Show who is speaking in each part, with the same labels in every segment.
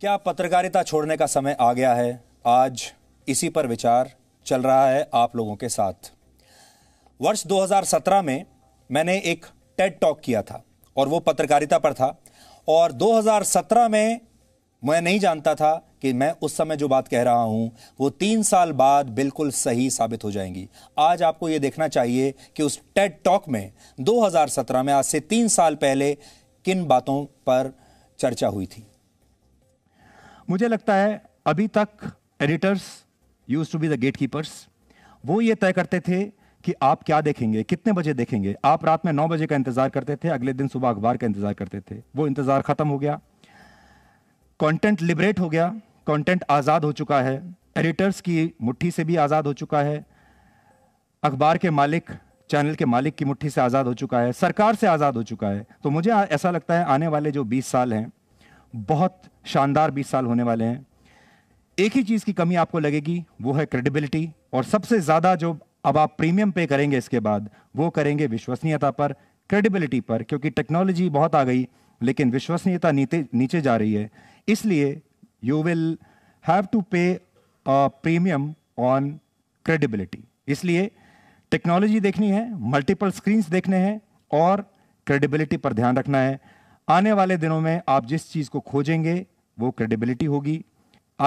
Speaker 1: क्या पत्रकारिता छोड़ने का समय आ गया है आज इसी पर विचार चल रहा है आप लोगों के साथ वर्ष 2017 में मैंने एक टेड टॉक किया था और वो पत्रकारिता पर था और 2017 में मैं नहीं जानता था कि मैं उस समय जो बात कह रहा हूं वो तीन साल बाद बिल्कुल सही साबित हो जाएंगी आज आपको ये देखना चाहिए कि उस टेड टॉक में 2017 में आज से तीन साल पहले किन बातों पर चर्चा हुई थी मुझे लगता है अभी तक editors use to be the gatekeepers वो ये तय करते थे कि आप क्या देखेंगे कितने बजे देखेंगे आप रात में नौ बजे का इंतज़ार करते थे अगले दिन सुबह अखबार का इंतज़ार करते थे वो इंतज़ार ख़त्म हो गया कंटेंट लिबरेट हो गया कंटेंट आज़ाद हो चुका है एडिटर्स की मुट्ठी से भी आज़ाद हो चुका है अखबार के मालिक चैनल के मालिक की मुट्ठी से आज़ाद हो चुका है सरकार से आज़ाद हो चुका है तो मुझे ऐसा लगता है आने वाले जो 20 साल हैं बहुत शानदार बीस साल होने वाले हैं एक ही चीज़ की कमी आपको लगेगी वो है क्रेडिबिलिटी और सबसे ज़्यादा जो अब आप प्रीमियम पे करेंगे इसके बाद वो करेंगे विश्वसनीयता पर क्रेडिबिलिटी पर क्योंकि टेक्नोलॉजी बहुत आ गई लेकिन विश्वसनीयता नीचे नीचे जा रही है इसलिए you will have to pay premium on credibility इसलिए टेक्नोलॉजी देखनी है मल्टीपल स्क्रीन्स देखने हैं और क्रेडिबिलिटी पर ध्यान रखना है आने वाले दिनों में आप जिस चीज़ को खोजेंगे वो क्रेडिबिलिटी होगी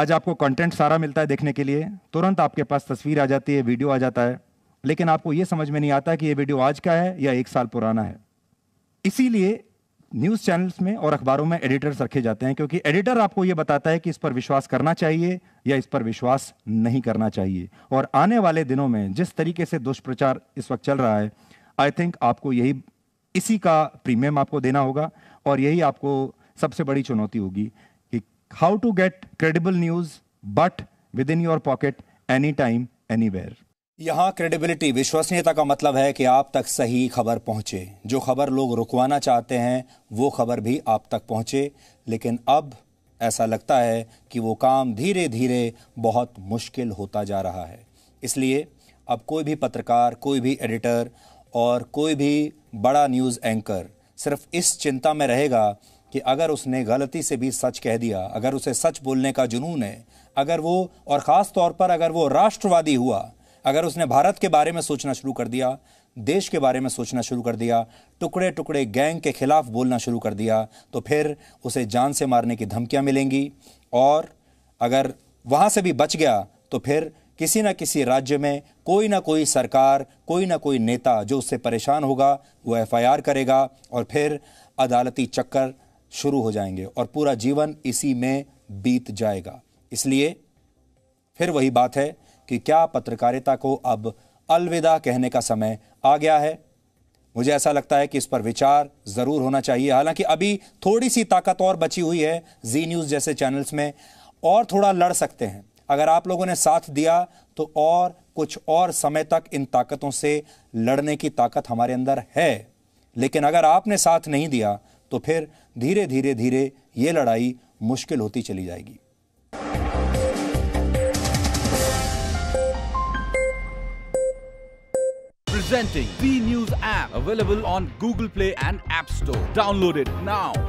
Speaker 1: आज आपको कंटेंट सारा मिलता है देखने के लिए तुरंत आपके पास तस्वीर आ जाती है वीडियो आ जाता है लेकिन आपको ये समझ में नहीं आता कि ये वीडियो आज का है या एक साल पुराना है इसीलिए न्यूज़ चैनल्स में और अखबारों में एडिटर्स रखे जाते हैं क्योंकि एडिटर आपको ये बताता है कि इस पर विश्वास करना चाहिए या इस पर विश्वास नहीं करना चाहिए और आने वाले दिनों में जिस तरीके से दुष्प्रचार इस वक्त चल रहा है आई थिंक आपको यही इसी का प्रीमियम आपको देना होगा और यही आपको सबसे बड़ी चुनौती होगी कि how to get credible news but within your pocket any time anywhere यहाँ क्रेडिबिलिटी विश्वसनीयता का मतलब है कि आप तक सही खबर पहुंचे जो खबर लोग रुकवाना चाहते हैं वो खबर भी आप तक पहुंचे लेकिन अब ऐसा लगता है कि वो काम धीरे धीरे बहुत मुश्किल होता जा रहा है इसलिए अब कोई भी पत्रकार कोई भी एडिटर और कोई भी बड़ा न्यूज़ एंकर सिर्फ इस चिंता में रहेगा कि अगर उसने गलती से भी सच कह दिया अगर उसे सच बोलने का जुनून है अगर वो और ख़ास तौर पर अगर वो राष्ट्रवादी हुआ अगर उसने भारत के बारे में सोचना शुरू कर दिया देश के बारे में सोचना शुरू कर दिया टुकड़े टुकड़े गैंग के खिलाफ बोलना शुरू कर दिया तो फिर उसे जान से मारने की धमकियां मिलेंगी और अगर वहाँ से भी बच गया तो फिर किसी न किसी राज्य में कोई ना कोई सरकार कोई ना कोई नेता जो उससे परेशान होगा वो एफआईआर करेगा और फिर अदालती चक्कर शुरू हो जाएंगे और पूरा जीवन इसी में बीत जाएगा इसलिए फिर वही बात है कि क्या पत्रकारिता को अब अलविदा कहने का समय आ गया है मुझे ऐसा लगता है कि इस पर विचार ज़रूर होना चाहिए हालांकि अभी थोड़ी सी ताकत और बची हुई है जी न्यूज़ जैसे चैनल्स में और थोड़ा लड़ सकते हैं अगर आप लोगों ने साथ दिया तो और कुछ और समय तक इन ताकतों से लड़ने की ताकत हमारे अंदर है लेकिन अगर आपने साथ नहीं दिया तो फिर धीरे धीरे धीरे ये लड़ाई मुश्किल होती चली जाएगी Presenting B News app available on Google Play and App Store. Download it now.